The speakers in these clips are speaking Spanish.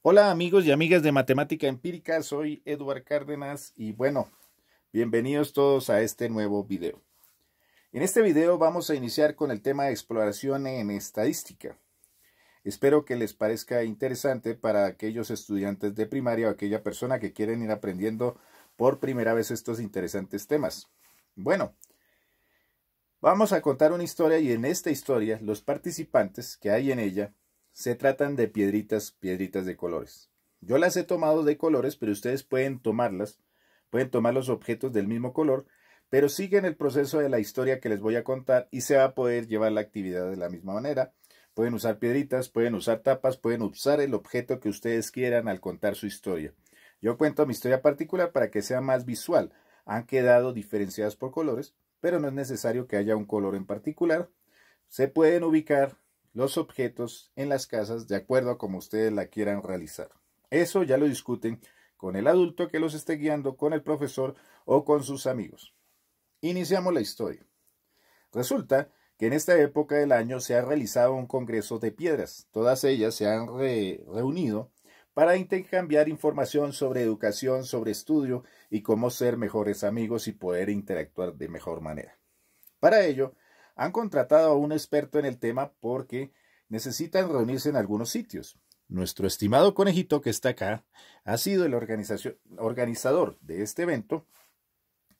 Hola amigos y amigas de Matemática Empírica, soy Eduard Cárdenas y bueno, bienvenidos todos a este nuevo video. En este video vamos a iniciar con el tema de exploración en estadística. Espero que les parezca interesante para aquellos estudiantes de primaria o aquella persona que quieren ir aprendiendo por primera vez estos interesantes temas. Bueno, vamos a contar una historia y en esta historia los participantes que hay en ella se tratan de piedritas, piedritas de colores. Yo las he tomado de colores, pero ustedes pueden tomarlas, pueden tomar los objetos del mismo color, pero siguen el proceso de la historia que les voy a contar y se va a poder llevar la actividad de la misma manera. Pueden usar piedritas, pueden usar tapas, pueden usar el objeto que ustedes quieran al contar su historia. Yo cuento mi historia particular para que sea más visual. Han quedado diferenciadas por colores, pero no es necesario que haya un color en particular. Se pueden ubicar los objetos en las casas de acuerdo a como ustedes la quieran realizar. Eso ya lo discuten con el adulto que los esté guiando, con el profesor o con sus amigos. Iniciamos la historia. Resulta que en esta época del año se ha realizado un congreso de piedras. Todas ellas se han reunido para intercambiar información sobre educación, sobre estudio y cómo ser mejores amigos y poder interactuar de mejor manera. Para ello, han contratado a un experto en el tema porque necesitan reunirse en algunos sitios. Nuestro estimado conejito que está acá ha sido el organizador de este evento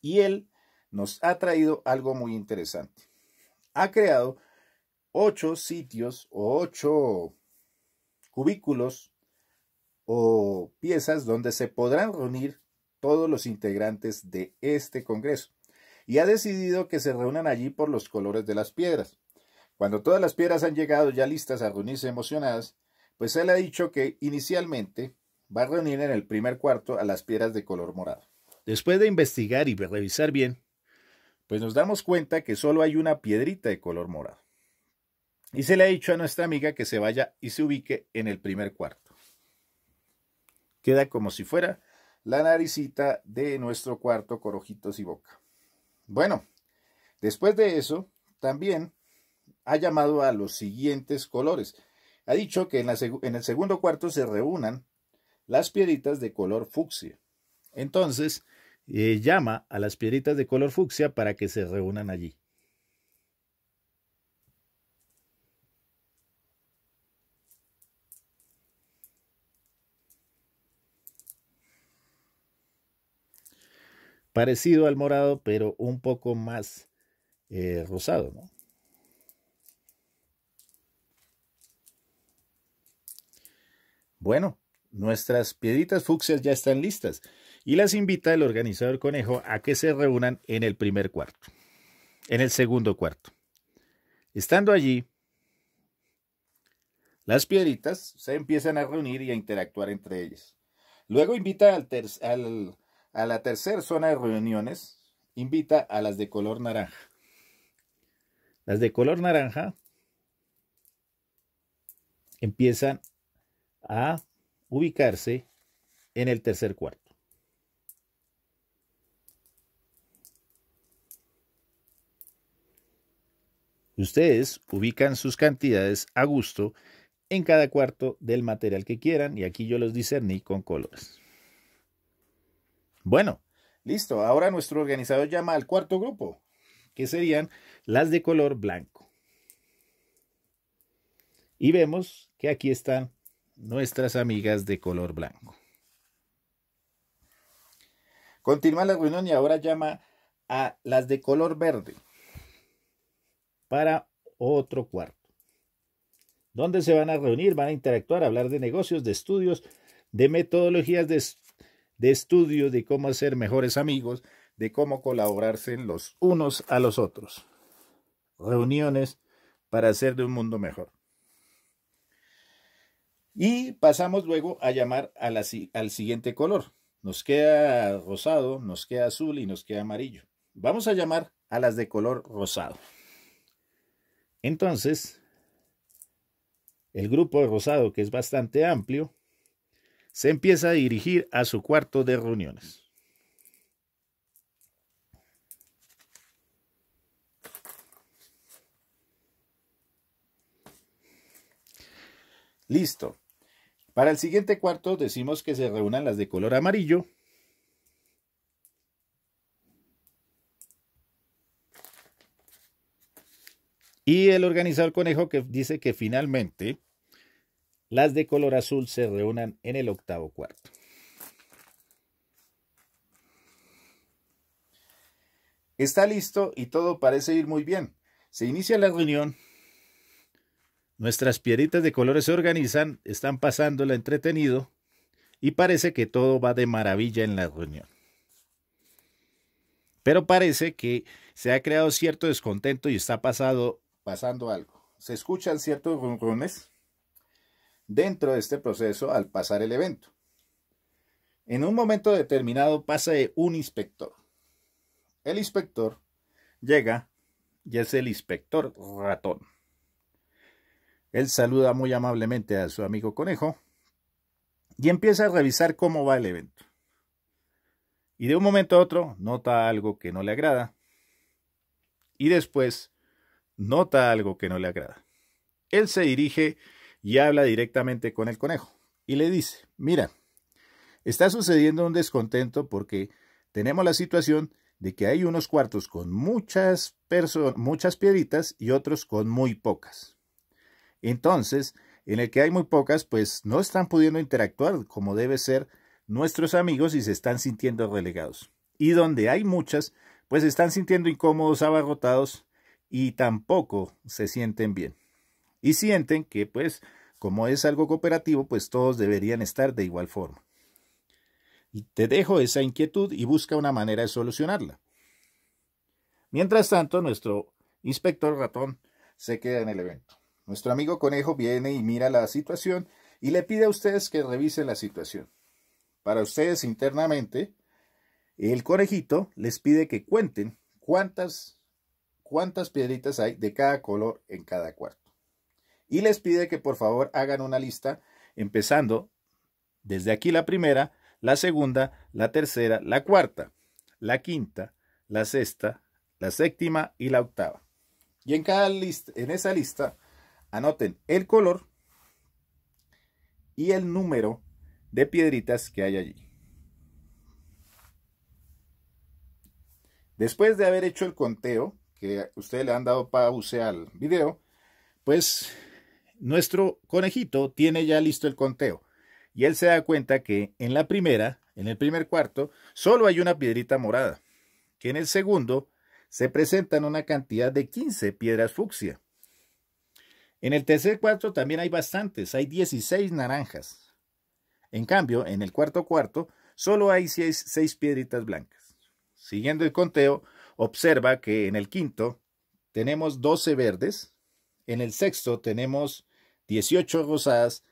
y él nos ha traído algo muy interesante. Ha creado ocho sitios o ocho cubículos o piezas donde se podrán reunir todos los integrantes de este Congreso y ha decidido que se reúnan allí por los colores de las piedras. Cuando todas las piedras han llegado ya listas a reunirse emocionadas, pues él ha dicho que inicialmente va a reunir en el primer cuarto a las piedras de color morado. Después de investigar y revisar bien, pues nos damos cuenta que solo hay una piedrita de color morado. Y se le ha dicho a nuestra amiga que se vaya y se ubique en el primer cuarto. Queda como si fuera la naricita de nuestro cuarto con ojitos y boca. Bueno, después de eso, también ha llamado a los siguientes colores. Ha dicho que en, el segundo cuarto se reúnan las piedritas de color fucsia. Entonces, eh, llama a las piedritas de color fucsia para que se reúnan allí. parecido al morado, pero un poco más eh, rosado, Bueno, nuestras piedritas fucsias ya están listas y las invita el organizador conejo a que se reúnan en el primer cuarto, en el segundo cuarto. Estando allí, las piedritas se empiezan a reunir y a interactuar entre ellas. Luego invita al, al, a la tercera zona de reuniones invita a las de color naranja. Las de color naranja empiezan a ubicarse en el tercer cuarto. Ustedes ubican sus cantidades a gusto en cada cuarto del material que quieran y aquí yo los discerní con colores. Bueno, listo. Ahora nuestro organizador llama al cuarto grupo, que serían las de color blanco. Y vemos que aquí están nuestras amigas de color blanco. Continúa la reunión y ahora llama a las de color verde para otro cuarto, ¿Dónde se van a reunir, van a interactuar, hablar de negocios, de estudios, de metodologías de, de estudio de cómo hacer mejores amigos, de cómo colaborarse los unos a los otros. Reuniones para hacer de un mundo mejor. Y pasamos luego a llamar a al siguiente color. Nos queda rosado, nos queda azul y nos queda amarillo. Vamos a llamar a las de color rosado. Entonces, el grupo de rosado, que es bastante amplio, se empieza a dirigir a su cuarto de reuniones. Listo. Para el siguiente cuarto decimos que se reúnan las de color amarillo. Y el organizador conejo que dice que finalmente las de color azul se reúnan en el octavo cuarto. Está listo y todo parece ir muy bien. Se inicia la reunión. Nuestras piedritas de colores se organizan, están pasándola entretenido y parece que todo va de maravilla en la reunión. Pero parece que se ha creado cierto descontento y está pasando algo. Se escuchan ciertos ronrones dentro de este proceso al pasar el evento. En un momento determinado pasa un inspector. El inspector llega y es el inspector ratón. Él saluda muy amablemente a su amigo conejo y empieza a revisar cómo va el evento. Y de un momento a otro nota algo que no le agrada y después nota algo que no le agrada. Él se dirige y habla directamente con el conejo y le dice, mira, está sucediendo un descontento porque tenemos la situación de que hay unos cuartos con muchas, muchas piedritas y otros con muy pocas. Entonces, en el que hay muy pocas, pues no están pudiendo interactuar como debe ser nuestros amigos y se están sintiendo relegados. Y donde hay muchas, pues están sintiendo incómodos, abarrotados y tampoco se sienten bien y sienten que pues como es algo cooperativo, pues todos deberían estar de igual forma. Y te dejo esa inquietud y busca una manera de solucionarla. Mientras tanto, nuestro inspector ratón se queda en el evento. Nuestro amigo conejo viene y mira la situación y le pide a ustedes que revisen la situación. Para ustedes internamente, el conejito les pide que cuenten cuántas, cuántas piedritas hay de cada color en cada cuarto y les pide que por favor hagan una lista, empezando desde aquí la primera, la segunda, la tercera, la cuarta, la quinta, la sexta, la séptima y la octava. Y en, cada lista, en esa lista anoten el color y el número de piedritas que hay allí. Después de haber hecho el conteo, que ustedes le han dado pause al video, pues nuestro conejito tiene ya listo el conteo y él se da cuenta que en la primera, en el primer cuarto, solo hay una piedrita morada, que en el segundo se presentan una cantidad de 15 piedras fucsia. En el tercer cuarto también hay bastantes, hay 16 naranjas. En cambio, en el cuarto cuarto solo hay 6, piedritas blancas. Siguiendo el conteo, observa que en el quinto tenemos 12 verdes, en el sexto tenemos 18 rosadas.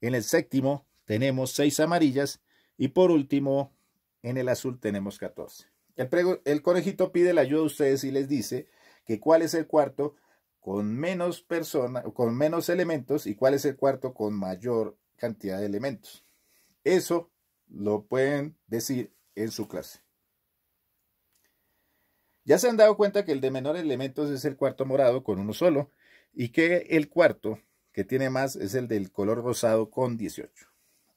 En el séptimo tenemos 6 amarillas. Y por último, en el azul tenemos 14. El, el conejito pide la ayuda a ustedes y les dice que cuál es el cuarto con menos personas, con menos elementos y cuál es el cuarto con mayor cantidad de elementos. Eso lo pueden decir en su clase. Ya se han dado cuenta que el de menor elementos es el cuarto morado con uno solo y que el cuarto, que tiene más, es el del color rosado con 18.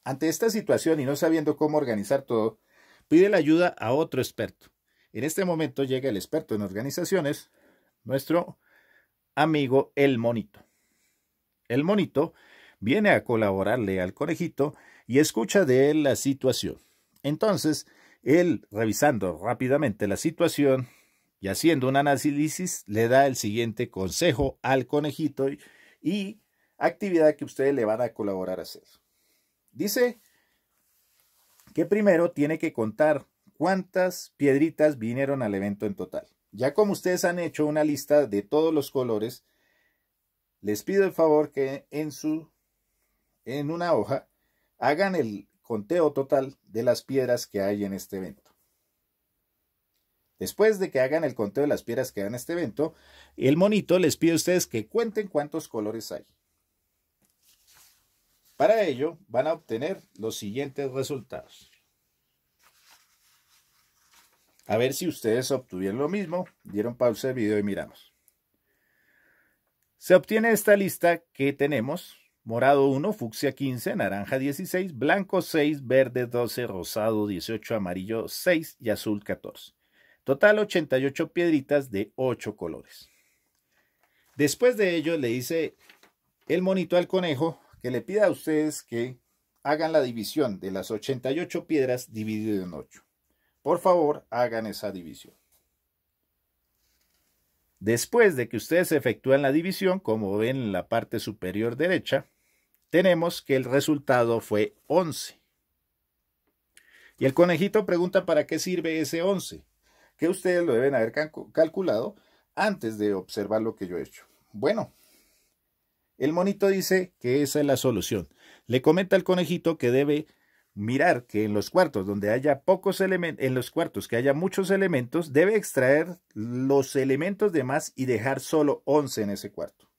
Ante esta situación y no sabiendo cómo organizar todo, pide la ayuda a otro experto. En este momento llega el experto en organizaciones, nuestro amigo El Monito. El Monito viene a colaborarle al conejito y escucha de él la situación. Entonces, él, revisando rápidamente la situación, y haciendo un análisis, le da el siguiente consejo al conejito y actividad que ustedes le van a colaborar a hacer. Dice que primero tiene que contar cuántas piedritas vinieron al evento en total. Ya como ustedes han hecho una lista de todos los colores, les pido el favor que en su en una hoja hagan el conteo total de las piedras que hay en este evento. Después de que hagan el conteo de las piedras que dan este evento, el monito les pide a ustedes que cuenten cuántos colores hay. Para ello van a obtener los siguientes resultados. A ver si ustedes obtuvieron lo mismo. Dieron pausa el video y miramos. Se obtiene esta lista que tenemos. Morado 1, fucsia 15, naranja 16, blanco 6, verde 12, rosado 18, amarillo 6 y azul 14. Total 88 piedritas de 8 colores. Después de ello le dice el monito al conejo que le pida a ustedes que hagan la división de las 88 piedras dividido en 8. Por favor, hagan esa división. Después de que ustedes efectúan la división, como ven en la parte superior derecha, tenemos que el resultado fue 11. Y el conejito pregunta para qué sirve ese 11 que ustedes lo deben haber calculado antes de observar lo que yo he hecho. Bueno, el monito dice que esa es la solución. Le comenta al conejito que debe mirar que en los cuartos donde haya pocos elementos, en los cuartos que haya muchos elementos, debe extraer los elementos de más y dejar solo 11 en ese cuarto.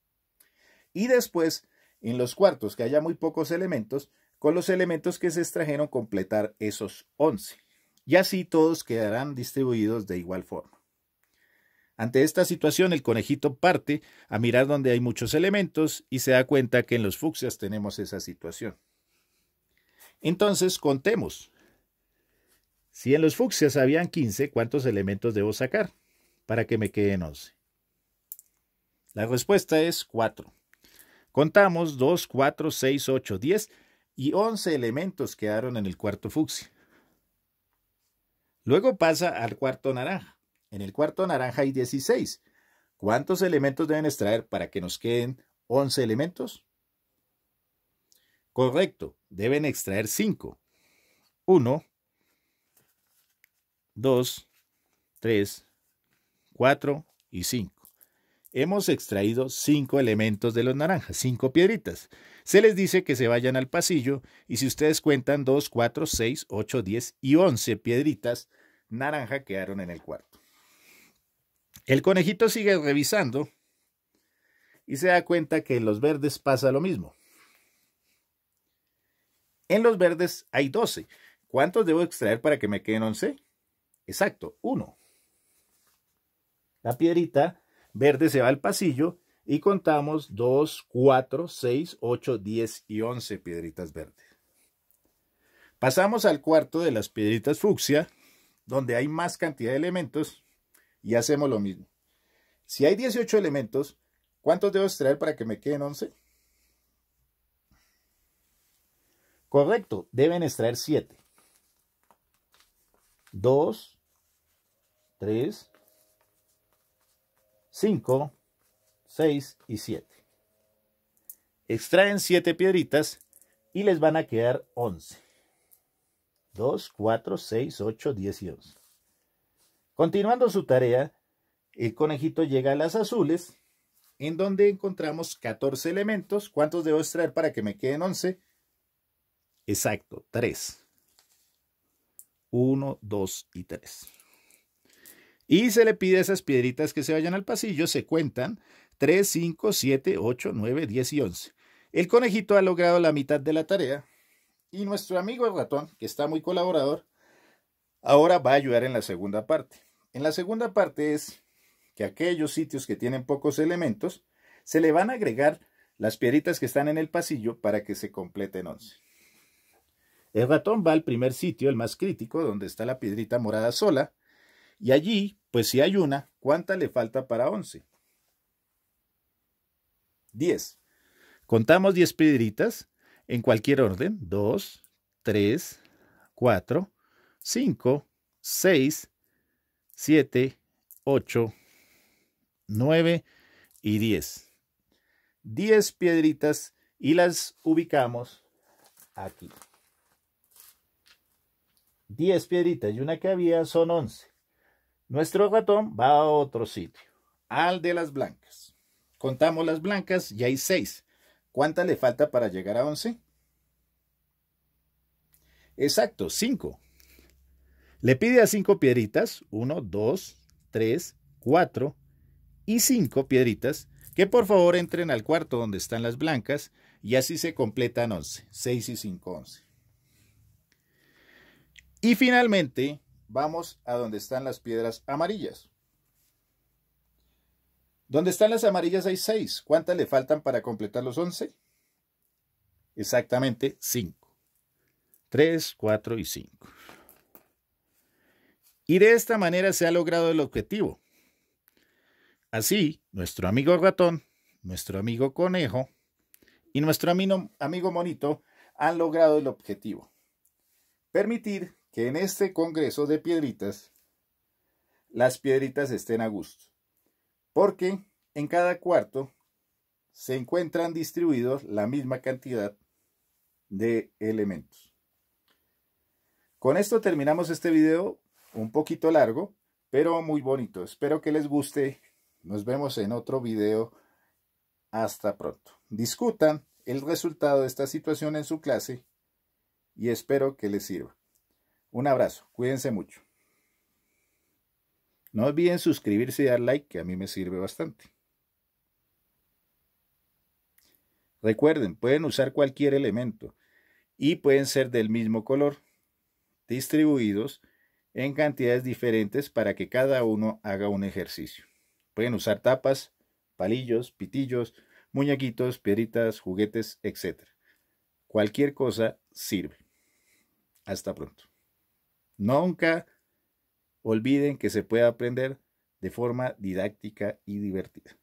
Y después, en los cuartos que haya muy pocos elementos, con los elementos que se extrajeron completar esos 11 y así todos quedarán distribuidos de igual forma. Ante esta situación, el conejito parte a mirar donde hay muchos elementos y se da cuenta que en los fucsias tenemos esa situación. Entonces, contemos. Si en los fucsias habían 15, ¿cuántos elementos debo sacar para que me queden 11? La respuesta es 4. Contamos 2, 4, 6, 8, 10 y 11 elementos quedaron en el cuarto fucsia. Luego pasa al cuarto naranja. En el cuarto naranja hay 16. ¿Cuántos elementos deben extraer para que nos queden 11 elementos? Correcto, deben extraer 5. 1, 2, 3, 4 y 5 hemos extraído cinco elementos de los naranjas, cinco piedritas. Se les dice que se vayan al pasillo y si ustedes cuentan 2, 4, 6, 8, 10 y 11 piedritas naranja quedaron en el cuarto. El conejito sigue revisando y se da cuenta que en los verdes pasa lo mismo. En los verdes hay 12. ¿Cuántos debo extraer para que me queden 11? Exacto, 1. La piedrita Verde se va al pasillo y contamos 2, 4, 6, 8, 10 y 11 piedritas verdes. Pasamos al cuarto de las piedritas fucsia, donde hay más cantidad de elementos y hacemos lo mismo. Si hay 18 elementos, ¿cuántos debo extraer para que me queden 11? Correcto, deben extraer 7. 2, 3, 5, 6 y 7. Extraen 7 piedritas y les van a quedar 11. 2, 4, 6, 8, 10 y 11. Continuando su tarea, el conejito llega a las azules, en donde encontramos 14 elementos. ¿Cuántos debo extraer para que me queden 11? Exacto, 3. 1, 2 y 3. Y se le pide a esas piedritas que se vayan al pasillo, se cuentan 3, 5, 7, 8, 9, 10 y 11. El conejito ha logrado la mitad de la tarea y nuestro amigo el ratón, que está muy colaborador, ahora va a ayudar en la segunda parte. En la segunda parte es que aquellos sitios que tienen pocos elementos, se le van a agregar las piedritas que están en el pasillo para que se completen 11. El ratón va al primer sitio, el más crítico, donde está la piedrita morada sola, y allí, pues si hay una, ¿cuánta le falta para 11? 10. Contamos 10 piedritas en cualquier orden. 2, 3, 4, 5, 6, 7, 8, 9 y 10. 10 piedritas y las ubicamos aquí. 10 piedritas y una que había son 11. Nuestro ratón va a otro sitio, al de las blancas. Contamos las blancas y hay seis. ¿Cuántas le falta para llegar a once? Exacto, cinco. Le pide a cinco piedritas, Uno, dos, tres, cuatro y cinco piedritas, que por favor entren al cuarto donde están las blancas y así se completan once. Seis y cinco once. Y finalmente, vamos a donde están las piedras amarillas. ¿Dónde están las amarillas hay seis. ¿Cuántas le faltan para completar los once? Exactamente cinco. Tres, cuatro y cinco. Y de esta manera se ha logrado el objetivo. Así, nuestro amigo ratón, nuestro amigo conejo y nuestro amigo, amigo monito han logrado el objetivo. Permitir que en este Congreso de Piedritas las piedritas estén a gusto, porque en cada cuarto se encuentran distribuidos la misma cantidad de elementos. Con esto terminamos este video, un poquito largo, pero muy bonito. Espero que les guste. Nos vemos en otro video. Hasta pronto. Discutan el resultado de esta situación en su clase y espero que les sirva. Un abrazo, cuídense mucho. No olviden suscribirse y dar like, que a mí me sirve bastante. Recuerden, pueden usar cualquier elemento y pueden ser del mismo color, distribuidos en cantidades diferentes para que cada uno haga un ejercicio. Pueden usar tapas, palillos, pitillos, muñequitos, piedritas, juguetes, etc. Cualquier cosa sirve. Hasta pronto. Nunca olviden que se puede aprender de forma didáctica y divertida.